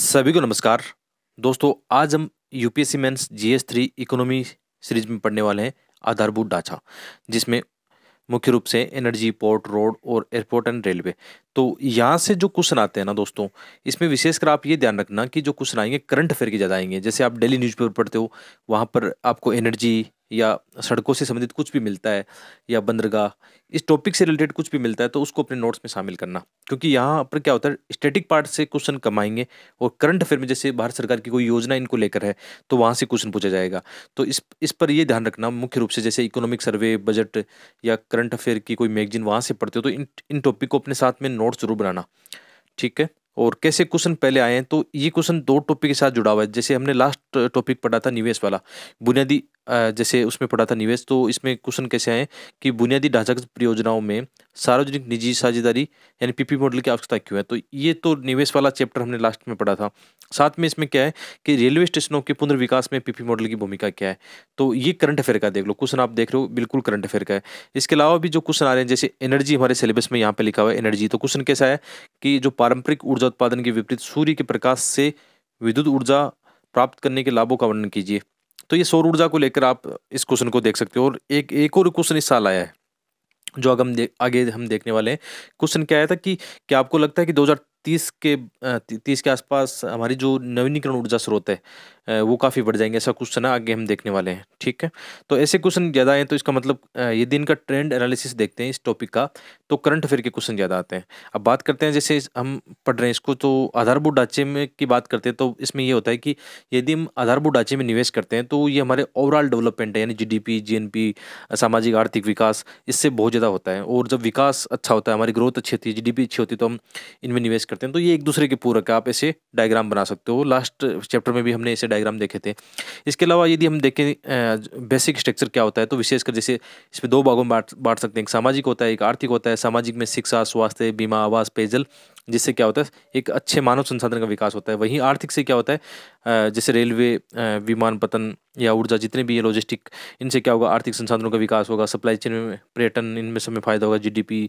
सभी को नमस्कार दोस्तों आज हम UPSC mains GS three economy series में पढ़ने वाले हैं आधारभूत ढांचा जिसमें मुख्य रूप से एनर्जी पोर्ट रोड और एयरपोर्ट एंड रेलवे तो यहाँ से जो क्वेश्चन आते हैं ना दोस्तों इसमें विशेषकर आप ये ध्यान रखना कि जो क्वेश्चन आएंगे करंट अफेयर के ज़्यादा आएंगे जैसे आप डेली न्यूज़पेपर पढ़ते हो वहाँ पर आपको एनर्जी या सड़कों से संबंधित कुछ भी मिलता है या बंदरगाह इस टॉपिक से रिलेटेड कुछ भी मिलता है तो उसको अपने नोट्स में शामिल करना क्योंकि यहाँ पर क्या होता है स्टैटिक पार्ट से क्वेश्चन कमाएंगे और करंट अफेयर में जैसे भारत सरकार की कोई योजना इनको लेकर है तो वहाँ से क्वेश्चन पूछा जाएगा तो इस इस पर यह ध्यान रखना मुख्य रूप से जैसे इकोनॉमिक सर्वे बजट या करंट अफेयर की कोई मैगजीन वहाँ से पढ़ते हो तो इन इन टॉपिक को अपने साथ में नोट्स जरूर बनाना ठीक है और कैसे क्वेश्चन पहले आए हैं तो ये क्वेश्चन दो टॉपिक के साथ जुड़ा हुआ है जैसे हमने लास्ट टॉपिक पढ़ा था निवेश वाला बुनियादी जैसे उसमें पढ़ा था निवेश तो इसमें क्वेश्चन कैसे आए कि बुनियादी ढांचागत परियोजनाओं में सार्वजनिक निजी साझेदारी यानी पीपी मॉडल की आवश्यकता क्यों है तो ये तो निवेश वाला चैप्टर हमने लास्ट में पढ़ा था साथ में इसमें क्या है कि रेलवे स्टेशनों के पुनर्विकास में पीपी मॉडल की भूमिका क्या है तो ये करंट अफेयर का देख लो क्वेश्चन आप देख रहे हो बिल्कुल करंट अफेयर का है इसके अलावा भी जो क्वेश्चन आ रहे हैं जैसे एनर्जी हमारे सिलेबस में यहाँ पर लिखा हुआ है एनर्जी तो क्वेश्चन कैसा है कि जो पारंपरिक ऊर्जा उत्पादन के विपरीत सूर्य के प्रकाश से विद्युत ऊर्जा प्राप्त करने के लाभों का वर्णन कीजिए तो ये सौर ऊर्जा को लेकर आप इस क्वेश्चन को देख सकते हो और एक एक और क्वेश्चन इस साल आया है जो अगर हम आगे हम देखने वाले हैं क्वेश्चन क्या आया था कि क्या आपको लगता है कि 2030 के तीस के आसपास हमारी जो नवीनीकरण ऊर्जा स्रोत है वो काफ़ी बढ़ जाएंगे ऐसा क्वेश्चन तो है आगे हम देखने वाले हैं ठीक है तो ऐसे क्वेश्चन ज़्यादा हैं तो इसका मतलब ये दिन का ट्रेंड एनालिसिस देखते हैं इस टॉपिक का तो करंट अफेयर के क्वेश्चन ज़्यादा आते हैं अब बात करते हैं जैसे हम पढ़ रहे हैं इसको तो आधारभूत ढांचे में की बात करते हैं तो इसमें यह होता है कि यदि हम आधारभूत ढांचे में निवेश करते हैं तो ये हमारे ओवरऑल डेवलपमेंट है यानी जी डी सामाजिक आर्थिक विकास इससे बहुत ज़्यादा होता है और जब विकास अच्छा होता है हमारी ग्रोथ अच्छी होती है जी अच्छी होती है तो हम इनमें निवेश करते हैं तो ये एक दूसरे के पूरक है आप ऐसे डायग्राम बना सकते हो लास्ट चैप्टर में भी हमने ऐसे डायग्राम देखे थे इसके अलावा यदि हम देखें बेसिक स्ट्रक्चर क्या होता है तो विशेषकर जैसे इसमें दो भागों में बांट बांट सकते हैं एक सामाजिक होता है एक आर्थिक होता है सामाजिक में शिक्षा स्वास्थ्य बीमा आवास पेयजल जिससे क्या होता है एक अच्छे मानव संसाधन का विकास होता है वहीं आर्थिक से क्या होता है जैसे रेलवे विमान पतन या ऊर्जा जितने भी ये लॉजिस्टिक इनसे क्या होगा आर्थिक संसाधनों का विकास होगा सप्लाई चेन में पर्यटन इनमें सब फ़ायदा होगा जीडीपी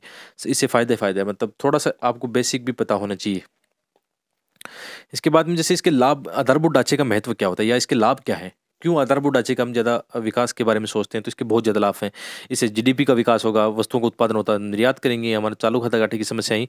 इससे फ़ायदा फ़ायदा है मतलब थोड़ा सा आपको बेसिक भी पता होना चाहिए इसके बाद में जैसे इसके लाभ आधारभूत ढांचे का महत्व क्या होता है या इसके लाभ क्या है क्यों आधारभूत ढांचे का हम ज़्यादा विकास के बारे में सोचते हैं तो इसके बहुत ज़्यादा लाभ हैं इससे जीडीपी का विकास होगा वस्तुओं का उत्पादन होता है निर्यात करेंगे हमारे चालू खाता घाटे की समस्याएं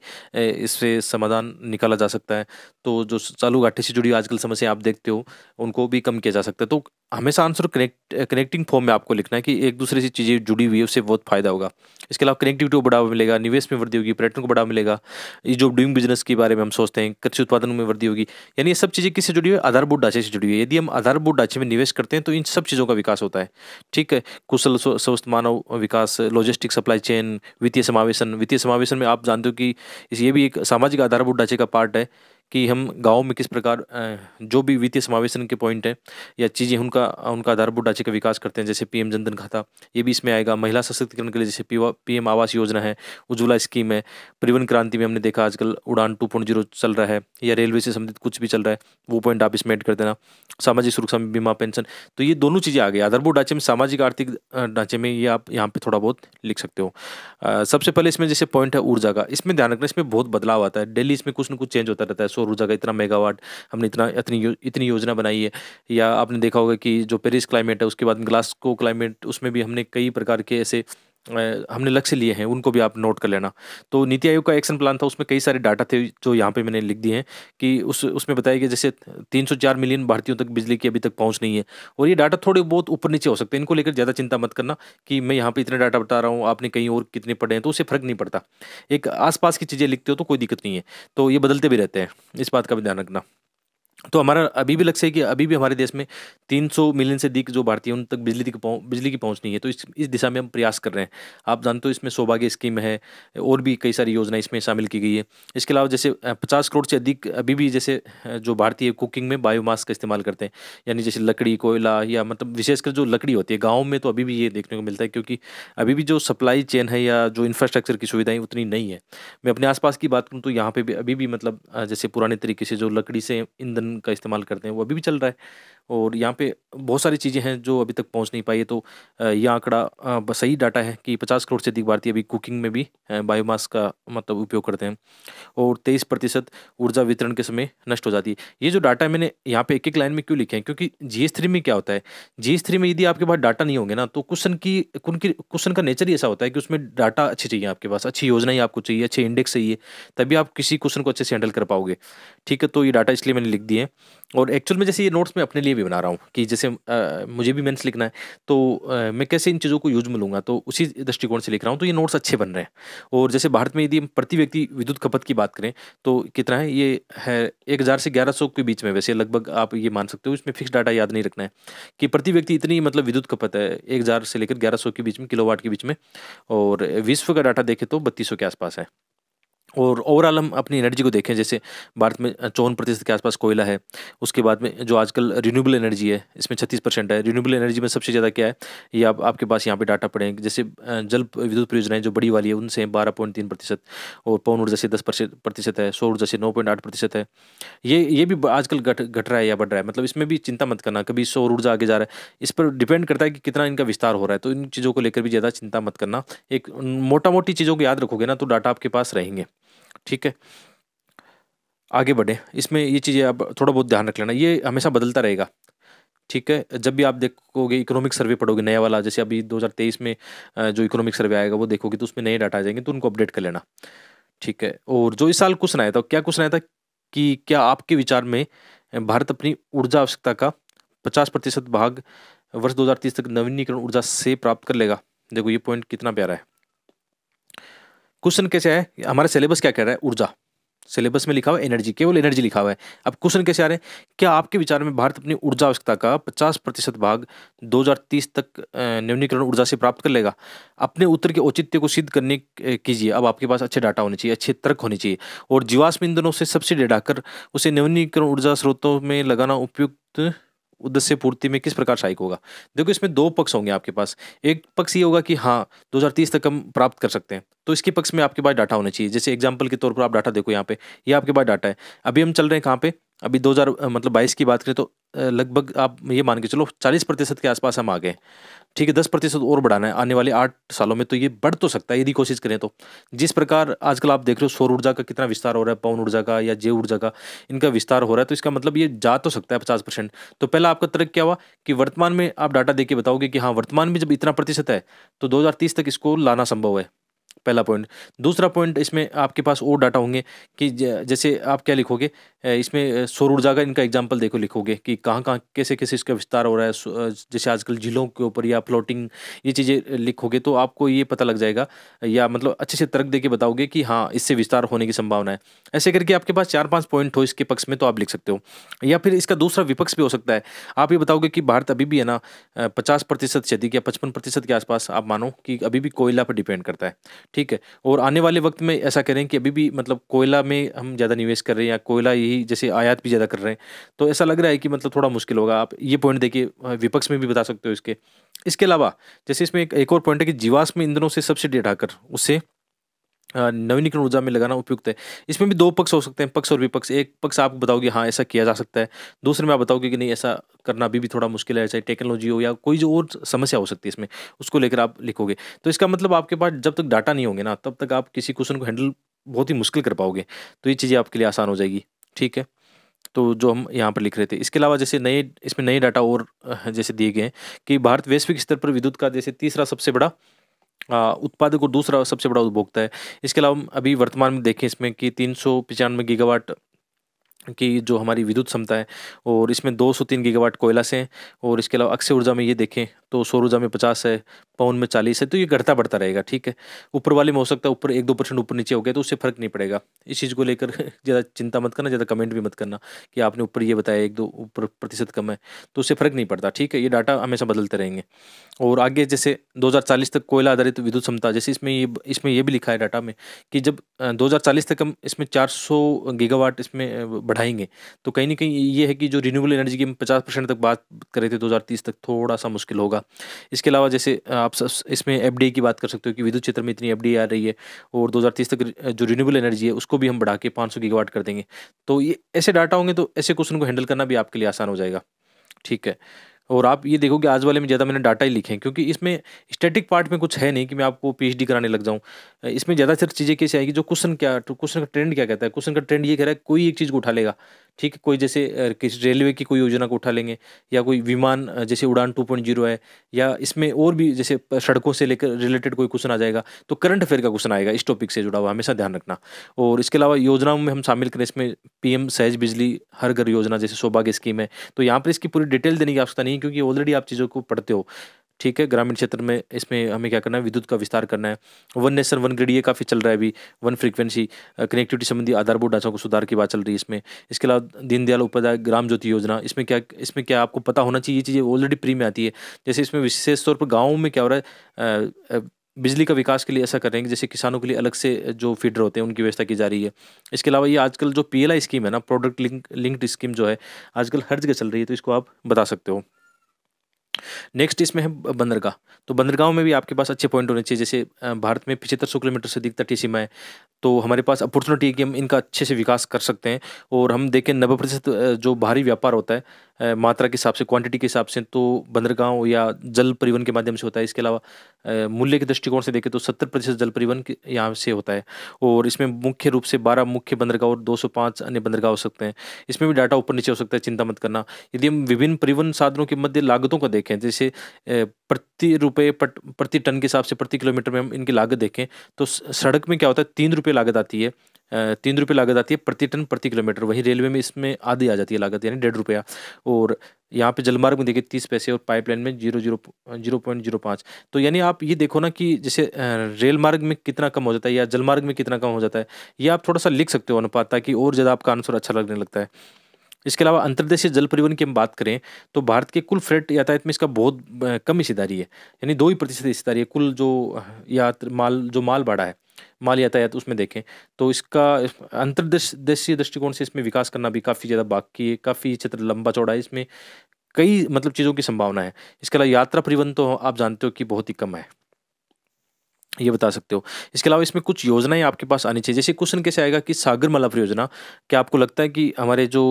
इससे समाधान निकाला जा सकता है तो जो चालू घाटे से जुड़ी आजकल समस्या आप देखते हो उनको भी कम किया जा सकता है तो हमेशा आंसर कनेक्ट कनेक्टिंग फॉर्म में आपको लिखना है कि एक दूसरे से चीज़ें जुड़ी हुई है उससे बहुत फायदा होगा इसके अलावा कनेक्टिविटी को बढ़ावा मिलेगा निवेश में वृद्धि होगी पर्यटन को बढ़ावा मिलेगा ये जो डूइंग बिजनेस के बारे में हम सोचते हैं कृषि उत्पादन में वृद्धि होगी यानी ये सब चीज़ें किससे जुड़ी हुई है आधारभूत ढांचे से जुड़ी हुई है यदि हम आधारभूत ढांचे में निवेश करते हैं तो इन सब चीज़ों का विकास होता है ठीक है कुशल स्वस्थ मानव विकास लॉजिस्टिक सप्लाई चेन वित्तीय समावेशन वित्तीय समावेशन में आप जानते हो कि ये भी एक सामाजिक आधारभूत ढांचे का पार्ट है कि हम गाँव में किस प्रकार जो भी वित्तीय समावेशन के पॉइंट हैं या चीज़ें उनका उनका आधारभूत ढांचे का विकास करते हैं जैसे पीएम जनधन खाता ये भी इसमें आएगा महिला सशक्तिकरण के लिए जैसे पीएम आवास योजना है उज्ज्वला स्कीम है परिवहन क्रांति में हमने देखा आजकल उड़ान टू पॉइंट जीरो चल रहा है या रेलवे से संबंधित कुछ भी चल रहा है वो पॉइंट आप इसमें ऐड कर देना सामाजिक सुरक्षा बीमा पेंशन तो ये दोनों चीज़ें आ गई आधारभूत ढांचे में सामाजिक आर्थिक ढांचे में ये आप यहाँ पर थोड़ा बहुत लिख सकते हो सबसे पहले इसमें जैसे पॉइंट है ऊर्जा का इसमें ध्यान रखना इसमें बहुत बदलाव आता है डेली इसमें कुछ ना कुछ चेंज होता रहता है सो सौर ऊर्जा का इतना मेगावाट हमने इतना इतनी यो, इतनी योजना बनाई है या आपने देखा होगा कि जो पेरिस क्लाइमेट है उसके बाद ग्लास्को क्लाइमेट उसमें भी हमने कई प्रकार के ऐसे हमने लक्ष्य लिए हैं उनको भी आप नोट कर लेना तो नीति आयोग का एक्शन प्लान था उसमें कई सारे डाटा थे जो यहाँ पे मैंने लिख दिए हैं कि उस उसमें बताया गया जैसे 304 मिलियन भारतीयों तक बिजली की अभी तक पहुँच नहीं है और ये डाटा थोड़े बहुत ऊपर नीचे हो सकते हैं इनको लेकर ज़्यादा चिंता मत करना कि मैं यहाँ पर इतना डाटा बता रहा हूँ आपने कहीं और कितने पढ़े हैं तो उसे फ़र्क नहीं पड़ता एक आसपास की चीज़ें लिखते हो तो कोई दिक्कत नहीं है तो ये बदलते भी रहते हैं इस बात का भी ध्यान रखना तो हमारा अभी भी लक्ष्य है कि अभी भी हमारे देश में 300 मिलियन से अधिक जो भारतीय उन तक बिजली की पहुँच बिजली की पहुँच नहीं है तो इस इस दिशा में हम प्रयास कर रहे हैं आप जानते हो इसमें सौभाग्य स्कीम है और भी कई सारी योजना इसमें शामिल की गई है इसके अलावा जैसे पचास करोड़ से अधिक अभी भी जैसे जो भारतीय कुकिंग में बायोमास का इस्तेमाल करते हैं यानी जैसे लकड़ी कोयला या मतलब विशेषकर जो लकड़ी होती है गाँव में तो अभी भी ये देखने को मिलता है क्योंकि अभी भी जो सप्लाई चेन है या जो इंफ्रास्ट्रक्चर की सुविधाएँ उतनी नहीं है मैं अपने आसपास की बात करूँ तो यहाँ पर भी अभी भी मतलब जैसे पुराने तरीके से जो लकड़ी से ईंधन का इस्तेमाल करते हैं वो अभी भी चल रहा है और यहाँ पे बहुत सारी चीज़ें हैं जो अभी तक पहुँच नहीं पाई है तो यह आंकड़ा सही डाटा है कि पचास करोड़ से अधिक भारतीय अभी कुकिंग में भी बायोमास का मतलब उपयोग करते हैं और तेईस प्रतिशत ऊर्जा वितरण के समय नष्ट हो जाती है ये जो डाटा मैंने यहाँ पे एक एक लाइन में क्यों लिखे हैं क्योंकि जी थ्री में क्या होता है जी थ्री में यदि आपके पास डाटा नहीं होंगे ना तो क्वेश्चन की क्वेश्चन का नेचर ही ऐसा होता है कि उसमें डाटा अच्छी चाहिए आपके पास अच्छी योजना ही आपको चाहिए अच्छे इंडेक्स चाहिए तभी आप किसी क्वेश्चन को अच्छे से हैंडल कर पाओगे ठीक है तो ये डाटा इसलिए मैंने लिख दिए हैं और एक्चुअल में जैसे ये नोट्स मैं अपने लिए भी बना रहा हूँ कि जैसे आ, मुझे भी मेंस लिखना है तो आ, मैं कैसे इन चीज़ों को यूज में लूँगा तो उसी दृष्टिकोण से लिख रहा हूँ तो ये नोट्स अच्छे बन रहे हैं और जैसे भारत में यदि हम प्रति व्यक्ति विद्युत खपत की बात करें तो कितना है ये है एक से ग्यारह के बीच में वैसे लगभग आप ये मान सकते हो इसमें फिक्स डाटा याद नहीं रखना है कि प्रति व्यक्ति इतनी मतलब विद्युत खपत है एक से लेकर ग्यारह के बीच में किलोवाट के बीच में और विश्व का डाटा देखें तो बत्तीस के आसपास है और ओवरऑल हम अपनी एनर्जी को देखें जैसे भारत में चौवन प्रतिशत के आसपास कोयला है उसके बाद में जो आजकल रिन्यूएबल एनर्जी है इसमें छत्तीस परसेंट है रिन्यूएबल एनर्जी में सबसे ज़्यादा क्या है ये आप आपके पास यहाँ पे डाटा पड़े हैं जैसे जल विद्युत परियोजनाएं जो बड़ी वाली है उनसे बारह पॉइंट तीन प्रतिशत और पवन ऊर्जा से दस प्रतिशत है सौ ऊर्जा से नौ पॉइंट आठ प्रतिशत है ये ये भी आजकल घट घट रहा है या बढ़ रहा है मतलब इसमें भी चिंता मत करना कभी सौर ऊर्जा आगे जा रहा है इस पर डिपेंड करता है कि कितना इनका विस्तार हो रहा है तो इन चीज़ों को लेकर भी ज़्यादा चिंता मत करना एक मोटा मोटी चीज़ों को याद रखोगे ना तो डाटा आपके पास रहेंगे ठीक है आगे बढ़े इसमें ये चीज़ें आप थोड़ा बहुत ध्यान रख लेना ये हमेशा बदलता रहेगा ठीक है जब भी आप देखोगे इकोनॉमिक सर्वे पढ़ोगे नया वाला जैसे अभी 2023 में जो इकोनॉमिक सर्वे आएगा वो देखोगे तो उसमें नए डाटा आ जाएंगे तो उनको अपडेट कर लेना ठीक है और जो इस साल क्वेश्चन आया था क्या क्वेश्चन आया था कि क्या आपके विचार में भारत अपनी ऊर्जा आवश्यकता का पचास प्रतिशत भाग वर्ष दो तक नवीनीकरण ऊर्जा से प्राप्त कर लेगा देखो ये पॉइंट कितना प्यारा है क्वेश्चन कैसे है हमारा सिलेबस क्या कह रहा है ऊर्जा सिलेबस में लिखा हुआ है एनर्जी केवल एनर्जी लिखा हुआ है अब क्वेश्चन कैसे आ रहे हैं क्या आपके विचार में भारत अपनी ऊर्जा आवश्यकता का 50 प्रतिशत भाग 2030 तक नवीनीकरण ऊर्जा से प्राप्त कर लेगा अपने उत्तर के औचित्य को सिद्ध करने कीजिए अब आपके पास अच्छे डाटा होने चाहिए अच्छे तर्क होने चाहिए और जीवाश्म ईंधनों से सब्सिडी हटाकर उसे नवीनीकरण ऊर्जा स्रोतों में लगाना उपयुक्त उद्देश्य पूर्ति में किस प्रकार सहायक होगा देखो इसमें दो पक्ष होंगे आपके पास एक पक्ष ये होगा कि हाँ 2030 तक हम प्राप्त कर सकते हैं तो इसके पक्ष में आपके पास डाटा होना चाहिए जैसे एग्जाम्पल के तौर पर आप डाटा देखो यहाँ पे ये यह आपके पास डाटा है अभी हम चल रहे हैं कहाँ पे अभी 2000 मतलब 22 की बात करें तो लगभग आप ये मान के चलो चालीस प्रतिशत के आसपास हम आ गए ठीक है दस प्रतिशत और बढ़ाना है आने वाले आठ सालों में तो ये बढ़ तो सकता है यदि कोशिश करें तो जिस प्रकार आजकल आप देख रहे हो सौर ऊर्जा का कितना विस्तार हो रहा है पवन ऊर्जा का या जैव ऊर्जा का इनका विस्तार हो रहा है तो इसका मतलब ये जा तो सकता है पचास परसेंट तो पहला आपका तर्क क्या हुआ कि वर्तमान में आप डाटा दे के बताओगे कि हाँ वर्तमान में जब इतना प्रतिशत है तो दो तक इसको लाना संभव है पहला पॉइंट दूसरा पॉइंट इसमें आपके पास और डाटा होंगे कि जैसे आप क्या लिखोगे इसमें सौर ऊर्जा का इनका एग्जाम्पल देखो लिखोगे कि कहाँ कहाँ कैसे कैसे इसका विस्तार हो रहा है जैसे आजकल झीलों के ऊपर या फ्लोटिंग ये चीज़ें लिखोगे तो आपको ये पता लग जाएगा या मतलब अच्छे से तर्क दे के बताओगे कि हाँ इससे विस्तार होने की संभावना है ऐसे करके आपके पास चार पाँच पॉइंट हो इसके पक्ष में तो आप लिख सकते हो या फिर इसका दूसरा विपक्ष भी हो सकता है आप ये बताओगे कि भारत अभी भी है ना पचास प्रतिशत से अधिक या पचपन प्रतिशत के आसपास आप मानो कि अभी भी कोयला पर डिपेंड करता है ठीक है और आने वाले वक्त में ऐसा करें कि अभी भी मतलब कोयला में हम ज़्यादा निवेश कर रहे हैं या कोयला यही यही जैसे आयात भी ज़्यादा कर रहे हैं तो ऐसा लग रहा है कि मतलब थोड़ा मुश्किल होगा आप ये पॉइंट देखिए विपक्ष में भी बता सकते हो इसके इसके अलावा जैसे इसमें एक, एक और पॉइंट है कि जीवाश्म ईंधनों से सब्सिडी हटाकर उससे नवीनीकरण ऊर्जा में लगाना उपयुक्त है इसमें भी दो पक्ष हो सकते हैं पक्ष और विपक्ष एक पक्ष आप बताओगे हाँ ऐसा किया जा सकता है दूसरे में आप बताओगे कि नहीं ऐसा करना अभी भी थोड़ा मुश्किल है चाहे टेक्नोलॉजी हो या कोई जो और समस्या हो सकती है इसमें उसको लेकर आप लिखोगे तो इसका मतलब आपके पास जब तक डाटा नहीं होंगे ना तब तक आप किसी क्वेश्चन को हैंडल बहुत ही मुश्किल कर पाओगे तो ये चीज़ें आपके लिए आसान हो जाएगी ठीक है तो जो हम यहाँ पर लिख रहे थे इसके अलावा जैसे नए इसमें नए डाटा और जैसे दिए गए हैं कि भारत वैश्विक स्तर पर विद्युत का जैसे तीसरा सबसे बड़ा उत्पादक और दूसरा सबसे बड़ा उपभोक्ता है इसके अलावा हम अभी वर्तमान में देखें इसमें कि तीन सौ पचानवे गीगावाट की जो हमारी विद्युत क्षमता है और इसमें दो सौ तीन गीगावाट कोयला से हैं और इसके अलावा अक्षय ऊर्जा में ये देखें तो सौर ऊर्जा में पचास है पौन में चालीस है तो ये घटता बढ़ता रहेगा ठीक है ऊपर वाले में हो सकता है ऊपर एक दो परसेंट ऊपर नीचे हो गया तो उससे फर्क नहीं पड़ेगा इस चीज़ को लेकर ज़्यादा चिंता मत करना ज़्यादा कमेंट भी मत करना कि आपने ऊपर ये बताया एक दो ऊपर प्रतिशत कम है तो उससे फर्क नहीं पड़ता ठीक है ये डाटा हमेशा बदलते रहेंगे और आगे जैसे दो तक कोयला आधारित विद्युत क्षमता जैसे इसमें ये इसमें यह भी लिखा है डाटा में कि जब दो तक हम इसमें चार गीगावाट इसमें बढ़ाएंगे तो कहीं ना कहीं ये है कि जो रिन्यूबल एनर्जी की हम पचास परसेंट तक बात करे थे दो तक थोड़ा सा मुश्किल होगा इसके अलावा जैसे आप सब इसमें एफ की बात कर सकते हो कि विद्युत क्षेत्र में इतनी एफ आ रही है और 2030 तक जो रिन्यूबल एनर्जी है उसको भी हम बढ़ा के पाँच गीगावाट कर देंगे तो ये ऐसे डाटा होंगे तो ऐसे क्वेश्चन को हैंडल करना भी आपके लिए आसान हो जाएगा ठीक है और आप ये देखोगे आज वाले में ज़्यादा मैंने डाटा ही लिखे हैं क्योंकि इसमें स्टैटिक पार्ट में कुछ है नहीं कि मैं आपको पीएचडी कराने लग जाऊँ इसमें ज़्यादातर चीज़ें कैसे आएगी जो क्वेश्चन क्या क्वेश्चन तो का ट्रेंड क्या कहता है क्वेश्चन का ट्रेंड ये कह रहा है कोई एक चीज़ को उठा लेगा ठीक है कोई जैसे किसी रेलवे की कोई योजना को उठा लेंगे या कोई विमान जैसे उड़ान टू पॉइंट जीरो है या इसमें और भी जैसे सड़कों से लेकर रिलेटेड कोई क्वेश्चन आ जाएगा तो करंट अफेयर का क्वेश्चन आएगा इस टॉपिक से जुड़ा हुआ हमेशा ध्यान रखना और इसके अलावा योजनाओं में हम शामिल करें इसमें पीएम सहज बिजली हर घर योजना जैसे सौभाग्य स्कीम है तो यहाँ पर इसकी पूरी डिटेल देने की आवश्यकता नहीं है क्योंकि ऑलरेडी आप चीज़ों को पढ़ते हो ठीक है ग्रामीण क्षेत्र में इसमें हमें क्या करना है विद्युत का विस्तार करना है वन नेशन वन ग्रिड ये काफ़ी चल रहा है अभी वन फ्रीक्वेंसी कनेक्टिविटी संबंधी आधारभूत ढांचा को सुधार की बात चल रही है इसमें इसके अलावा दीनदयाल उपाध्याय ग्राम ज्योति योजना इसमें क्या इसमें क्या आपको पता होना चाहिए ये चीज़ें ऑलरेडी प्री में आती है जैसे इसमें विशेष तौर पर गाँव में क्या हो रहा है बिजली का विकास के लिए ऐसा कर रहे हैं जैसे किसानों के लिए अलग से जो फीडर होते हैं उनकी व्यवस्था की जा रही है इसके अलावा ये आजकल जो पीएलआई स्कीम है ना प्रोडक्ट लिंक लिंक्ड स्कीम जो है आजकल हर जगह चल रही है तो इसको आप बता सकते हो नेक्स्ट इसमें है बंदरगाह तो बंदरगाह में भी आपके पास अच्छे पॉइंट होने चाहिए जैसे भारत में पिछहत्तर सौ किलोमीटर से अधिक तटीय सीमा है तो हमारे पास अपॉर्चुनिटी है कि हम इनका अच्छे से विकास कर सकते हैं और हम देखें नब्बे प्रतिशत जो भारी व्यापार होता है मात्रा के हिसाब से क्वांटिटी के हिसाब से तो बंदरगाहों या जल परिवहन के माध्यम से होता है इसके अलावा मूल्य के दृष्टिकोण से देखें तो सत्तर प्रतिशत जल परिवहन यहाँ से होता है और इसमें मुख्य रूप से बारह मुख्य बंदरगाह और दो अन्य बंदरगाह हो सकते हैं इसमें भी डाटा ऊपर नीचे हो सकता है चिंता मत करना यदि हम विभिन्न परिवहन साधनों के मध्य लागतों को देखें देखें जैसे प्रति रुपए प्रति टन के हिसाब से प्रति किलोमीटर में हम इनकी लागत देखें तो सड़क में क्या होता है तीन रुपये लागत आती है तीन रुपये लागत आती है प्रति टन प्रति किलोमीटर वहीं रेलवे में इसमें आधी आ जाती है लागत यानी डेढ़ रुपया और यहाँ पे जलमार्ग में देखिए तीस पैसे और पाइपलाइन में zero zero zero point zero पाँच तो यानी आप ये देखो ना कि जैसे रेल मार्ग में कितना कम हो जाता है या जलमार्ग में कितना कम हो जाता है ये आप थोड़ा सा लिख सकते हो अनुपात ताकि और ज़्यादा आपका आंसर अच्छा लगने लगता है इसके अलावा अंतर्देशीय जल परिवहन की हम बात करें तो भारत के कुल फ्रेट यातायात में इसका बहुत कम हिस्सेदारी है यानी दो ही प्रतिशत हिस्सेदारी है कुल जो यात्र माल जो माल बाड़ा है माल यातायात उसमें देखें तो इसका अंतर्देशीय दृष्टिकोण से इसमें विकास करना भी काफ़ी ज़्यादा बाकी है काफ़ी क्षेत्र लंबा चौड़ा है इसमें कई मतलब चीज़ों की संभावना है इसके अलावा यात्रा परिवहन तो आप जानते हो कि बहुत ही कम है ये बता सकते हो इसके अलावा इसमें कुछ योजनाएं आपके पास आनी चाहिए जैसे क्वेश्चन कैसे आएगा कि सागर माला परियोजना क्या आपको लगता है कि हमारे जो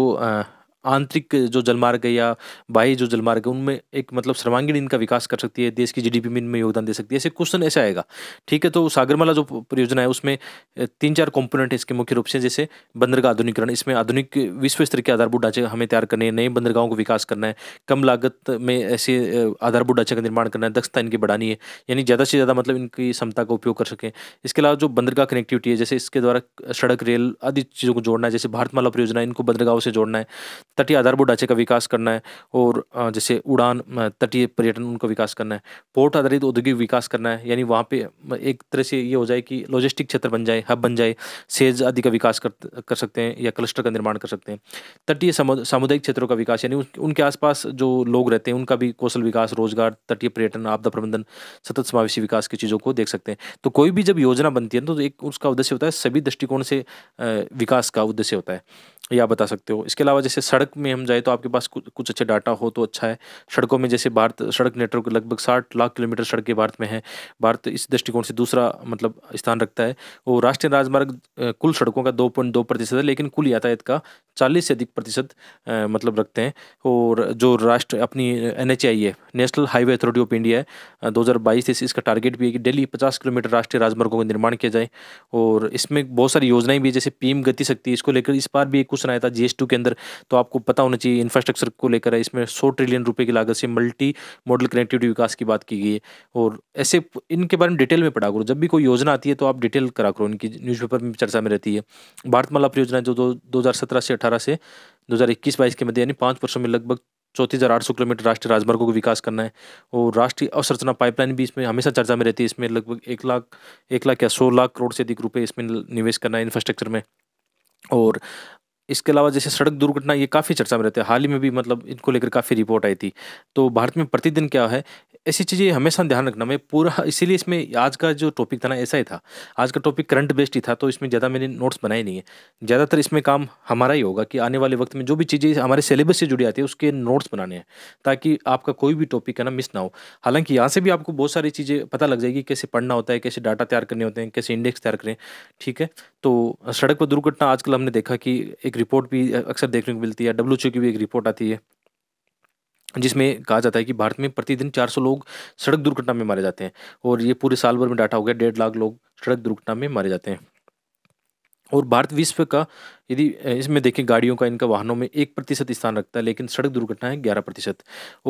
आंतरिक जो जलमार्ग है या बाहरी जो जलमार्ग है उनमें एक मतलब सर्वांगीण इनका विकास कर सकती है देश की जीडीपी में इनमें योगदान दे सकती है ऐसे क्वेश्चन ऐसे आएगा ठीक है तो सागरमाला जो परियोजना है उसमें तीन चार कंपोनेंट है इसके मुख्य रूप से जैसे बंदरगाह आधुनिकरण इसमें आधुनिक विश्व स्तर के आधारभूत ढांचे हमें तैयार करने हैं नए बंदरगाहों को विकास करना है कम लागत में ऐसे आधारभूत ढांचे का निर्माण करना है दक्षता इनकी बढ़ानी है यानी ज़्यादा से ज़्यादा मतलब इनकी क्षमता का उपयोग कर सकें इसके अलावा जो बंदरगाह कनेक्टिविटी है जैसे इसके द्वारा सड़क रेल आदि चीज़ों को जोड़ना है जैसे भारतमाला परियोजना इनको बंदरगाहों से जोड़ना है तटीय आधारभूत ढांचे का विकास करना है और जैसे उड़ान तटीय पर्यटन उनका विकास करना है पोर्ट आधारित औद्योगिक विकास करना है यानी वहाँ पे एक तरह से ये हो जाए कि लॉजिस्टिक क्षेत्र बन जाए हब बन जाए सेज आदि का विकास कर कर सकते हैं या क्लस्टर का निर्माण कर सकते हैं तटीय सामुदायिक क्षेत्रों का विकास यानी उनके आसपास जो लोग रहते हैं उनका भी कौशल विकास रोजगार तटीय पर्यटन आपदा प्रबंधन सतत समावेशी विकास की चीज़ों को देख सकते हैं तो कोई भी जब योजना बनती है तो एक उसका उद्देश्य होता है सभी दृष्टिकोण से विकास का उद्देश्य होता है या बता सकते हो इसके अलावा जैसे सड़क में हम जाए तो आपके पास कुछ कुछ अच्छे डाटा हो तो अच्छा है सड़कों में जैसे भारत सड़क नेटवर्क लगभग साठ लाख किलोमीटर सड़कें भारत में हैं भारत इस दृष्टिकोण से दूसरा मतलब स्थान रखता है और राष्ट्रीय राजमार्ग कुल सड़कों का दो पॉइंट दो प्रतिशत है लेकिन कुल यातायात का चालीस से अधिक प्रतिशत मतलब रखते हैं और जो राष्ट्र अपनी एन है national highway authority of India है दो हज़ार बाईस से इसका टारगेट भी है कि डेली पचास किलोमीटर राष्ट्रीय राजमार्गों का निर्माण किया जाए और इसमें बहुत सारी योजनाएं भी जैसे पीएम गति शक्ति इसको लेकर इस बार भी कुछ क्वेश्चन आया था जीएस के अंदर तो आपको पता होना चाहिए इंफ्रास्ट्रक्चर को लेकर इसमें सौ ट्रिलियन रुपये की लागत से मल्टी मॉडल कनेक्टिविटी विकास की बात की गई है और ऐसे इनके बारे में डिटेल में पढ़ा करो जब भी कोई योजना आती है तो आप डिटेल करा करो इनकी न्यूज़पेपर में चर्चा में रहती है भारतमाला परियोजना जो दो हज़ार से अठारह से दो हज़ार इक्कीस बाईस के मध्य यानी पाँच वर्षों में लगभग चौंतीस हज़ार आठ सौ किलोमीटर राष्ट्रीय राजमार्गों का विकास करना है और राष्ट्रीय अवसरचना पाइपलाइन भी इसमें हमेशा चर्चा में रहती है इसमें लगभग एक लाख एक लाख या सौ लाख करोड़ से अधिक रुपये इसमें निवेश करना है इंफ्रास्ट्रक्चर में और इसके अलावा जैसे सड़क दुर्घटना ये काफ़ी चर्चा में रहते हैं हाल ही में भी मतलब इनको लेकर काफ़ी रिपोर्ट आई थी तो भारत में प्रतिदिन क्या है ऐसी चीज़ें हमेशा ध्यान रखना मैं पूरा इसीलिए इसमें आज का जो टॉपिक था ना ऐसा ही था आज का टॉपिक करंट बेस्ड ही था तो इसमें ज़्यादा मैंने नोट्स बनाए नहीं है ज़्यादातर इसमें काम हमारा ही होगा कि आने वाले वक्त में जो भी चीज़ें हमारे सिलेबस से जुड़ी आती है उसके नोट्स बनाने हैं ताकि आपका कोई भी टॉपिक है ना मिस ना हो हालांकि यहाँ से भी आपको बहुत सारी चीज़ें पता लग जाएगी कैसे पढ़ना होता है कैसे डाटा तैयार करने होते हैं कैसे इंडेक्स तैयार करें ठीक है तो सड़क पर दुर्घटना आजकल हमने देखा कि एक रिपोर्ट भी अक्सर देखने को मिलती है डब्ल्यू की भी एक रिपोर्ट आती है जिसमें कहा जाता है कि भारत में प्रतिदिन 400 लोग सड़क दुर्घटना में मारे जाते हैं और ये पूरे साल भर में डाटा हो गया डेढ़ लाख लोग सड़क दुर्घटना में मारे जाते हैं और भारत विश्व का यदि इसमें देखें गाड़ियों का इनका वाहनों में एक प्रतिशत स्थान रखता है लेकिन सड़क दुर्घटनाएं ग्यारह प्रतिशत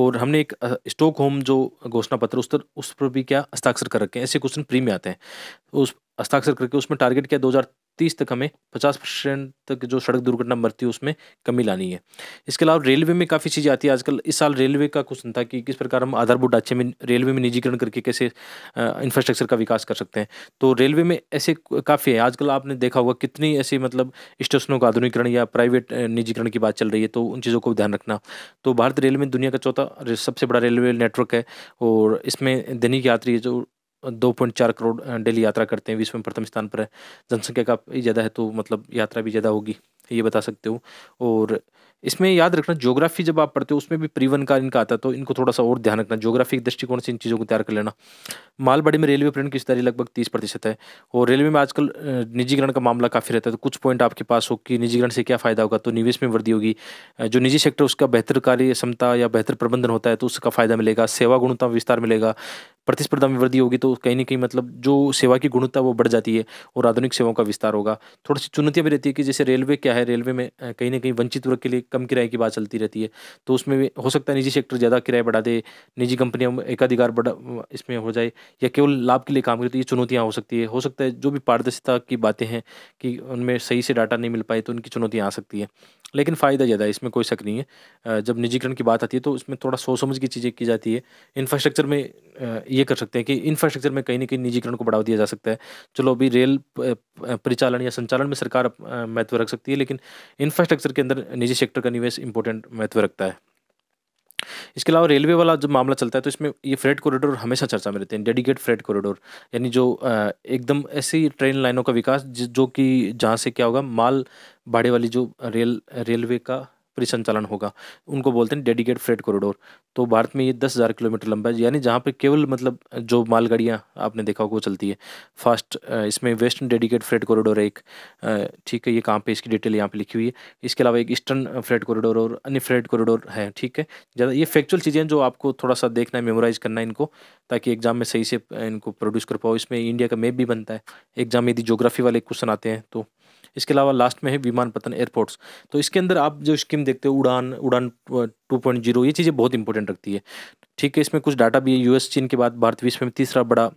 और हमने एक स्टोक होम जो घोषणा पत्र उस पर उस पर भी क्या हस्ताक्षर कर रखे हैं ऐसे क्वेश्चन प्री में आते हैं उस हस्ताक्षर करके उसमें टारगेट क्या 2030 तीस तक हमें पचास परसेंट तक जो सड़क दुर्घटना मरती है उसमें कमी लानी है इसके अलावा रेलवे में काफ़ी चीज़ें आती है आजकल इस साल रेलवे का क्वेश्चन था कि किस प्रकार हम आधारभूत ढांचे में रेलवे में निजीकरण करके कैसे इंफ्रास्ट्रक्चर का विकास कर सकते हैं तो रेलवे में ऐसे काफ़ी है आजकल आपने देखा होगा कितनी ऐसी मतलब स्टेशनों का आधुनिकरण या प्राइवेट निजीकरण की बात चल रही है तो उन चीज़ों को ध्यान रखना तो भारत रेलवे दुनिया का चौथा सबसे बड़ा रेलवे नेटवर्क है और इसमें दैनिक यात्री जो दो पॉइंट चार करोड़ डेली यात्रा करते हैं विश्व में प्रथम स्थान पर है जनसंख्या काफ़ी ज़्यादा है तो मतलब यात्रा भी ज़्यादा होगी ये बता सकते हो और इसमें याद रखना ज्योग्राफी जब आप पढ़ते हो उसमें भी प्रीवन का इनका आता है तो इनको थोड़ा सा और ध्यान रखना ज्योग्राफिक दृष्टिकोण से इन चीज़ों को तैयार कर लेना मालबाड़ी में रेलवे प्रण की स्तरी लगभग तीस प्रतिशत है और रेलवे में आजकल निजीकरण का मामला काफ़ी रहता है तो कुछ पॉइंट आपके पास हो कि निजीकरण से क्या फ़ायदा होगा तो निवेश में वृद्धि होगी जो निजी सेक्टर उसका बेहतर कार्य क्षमता या बेहतर प्रबंधन होता है तो उसका फ़ायदा मिलेगा सेवा गुणवत्ता विस्तार मिलेगा प्रतिस्पर्धा में वृद्धि होगी तो कहीं ना कहीं मतलब जो सेवा की गुणवत्ता वो बढ़ जाती है और आधुनिक सेवाओं का विस्तार होगा थोड़ी सी चुनौतियाँ भी रहती है कि जैसे रेलवे क्या क्या है रेलवे में कहीं ना कहीं वंचित वर्ग के लिए कम किराए की बात चलती रहती है तो उसमें भी हो सकता है निजी सेक्टर ज़्यादा किराए बढ़ा दे निजी में एकाधिकार बढ़ा इसमें हो जाए या केवल लाभ के लिए काम करती है चुनौतियाँ हो सकती है हो सकता है जो भी पारदर्शिता की बातें हैं कि उनमें सही से डाटा नहीं मिल पाए तो उनकी चुनौतियाँ आ सकती है लेकिन फ़ायदा ज़्यादा है इसमें कोई शक नहीं है जब निजीकरण की बात आती है तो इसमें थोड़ा सोच समझ की चीज़ें की जाती है इंफ्रास्ट्रक्चर में ये कर सकते हैं कि इंफ्रास्ट्रक्चर में कहीं ना कहीं निजीकरण को बढ़ावा दिया जा सकता है चलो अभी रेल परिचालन या संचालन में सरकार महत्व रख सकती है लेकिन इंफ्रास्ट्रक्चर के अंदर निजी सेक्टर का निवेश इंपॉर्टेंट महत्व रखता है इसके अलावा रेलवे वाला जो मामला चलता है तो इसमें ये फ्रेट कॉरिडोर हमेशा चर्चा में रहते हैं डेडिकेट फ्रेट कॉरिडोर यानी जो एकदम ऐसी ट्रेन लाइनों का विकास जो कि जहाँ से क्या होगा माल भाड़े वाली जो रेल रेलवे का परिसंचालन होगा उनको बोलते हैं डेडिकेट फ्रेट कॉरिडोर तो भारत में ये दस हज़ार किलोमीटर लंबा है यानी जहाँ पे केवल मतलब जो मालगाड़ियाँ आपने देखा होगा वो चलती है फास्ट इसमें वेस्टर्न डेडिकेट फ्रेट कॉरिडोर एक ठीक है ये कहाँ पे इसकी डिटेल यहाँ पे लिखी हुई है इसके अलावा एक ईस्टर्न फ्रेट कॉरिडोर और अन्य फ्रेट कॉरिडोर है ठीक है ज़्यादा ये फैक्चुअल चीज़ें हैं जो आपको थोड़ा सा देखना है मेमोराइज करना है इनको ताकि एग्जाम में सही से इनको प्रोड्यूस कर पाओ इसमें इंडिया का मैप भी बनता है एग्जाम में यदि जोग्राफी वाले क्वेश्चन आते हैं तो इसके अलावा लास्ट में है विमान पतन एयरपोर्ट्स तो इसके अंदर आप जो स्कीम देखते हो उड़ान उड़ान 2.0 ये चीज़ें बहुत इंपॉर्टेंट रखती है ठीक है इसमें कुछ डाटा भी है यूएस चीन के बाद भारत विश्व में तीसरा बड़ा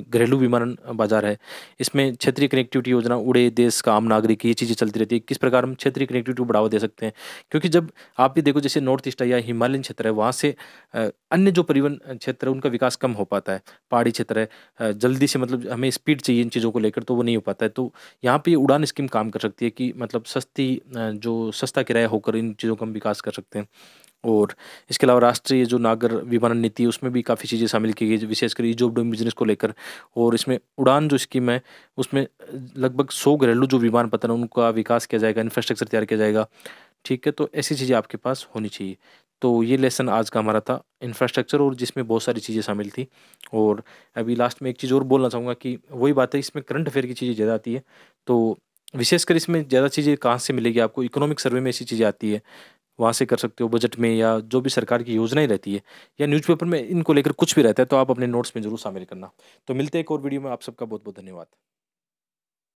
घरेलू विमानन बाजार है इसमें क्षेत्रीय कनेक्टिविटी योजना उड़े देश का आम नागरिक ये चीज़ें चलती रहती है किस प्रकार हम क्षेत्रीय कनेक्टिविटी को बढ़ावा दे सकते हैं क्योंकि जब आप भी देखो जैसे नॉर्थ ईस्ट या हिमालयन क्षेत्र है वहाँ से अन्य जो परिवहन क्षेत्र है उनका विकास कम हो पाता है पहाड़ी क्षेत्र है जल्दी से मतलब हमें स्पीड चाहिए इन चीज़ों को लेकर तो वो नहीं हो पाता है तो यहाँ पर उड़ान स्कीम काम कर सकती है कि मतलब सस्ती जो सस्ता किराया होकर इन चीज़ों का हम विकास कर सकते हैं और इसके अलावा राष्ट्रीय जो नागर विमानन नीति उसमें भी काफ़ी चीज़ें शामिल की गई विशेषकर ईज जॉब डूइंग बिजनेस को लेकर और इसमें उड़ान जो स्कीम है उसमें लगभग सौ घरेलू जो विमान पतन है उनका विकास किया जाएगा इंफ्रास्ट्रक्चर तैयार किया जाएगा ठीक है तो ऐसी चीज़ें आपके पास होनी चाहिए तो ये लेसन आज का हमारा था इंफ्रास्ट्रक्चर और जिसमें बहुत सारी चीज़ें शामिल थी और अभी लास्ट में एक चीज़ और बोलना चाहूँगा कि वही बात है इसमें करंट अफेयर की चीज़ें ज़्यादा आती है तो विशेषकर इसमें ज़्यादा चीज़ें कहाँ से मिलेगी आपको इकोनॉमिक सर्वे में ऐसी चीज़ें आती है वहाँ से कर सकते हो बजट में या जो भी सरकार की योजनाएं रहती है या न्यूज़पेपर में इनको लेकर कुछ भी रहता है तो आप अपने नोट्स में ज़रूर शामिल करना तो मिलते हैं एक और वीडियो में आप सबका बहुत बहुत धन्यवाद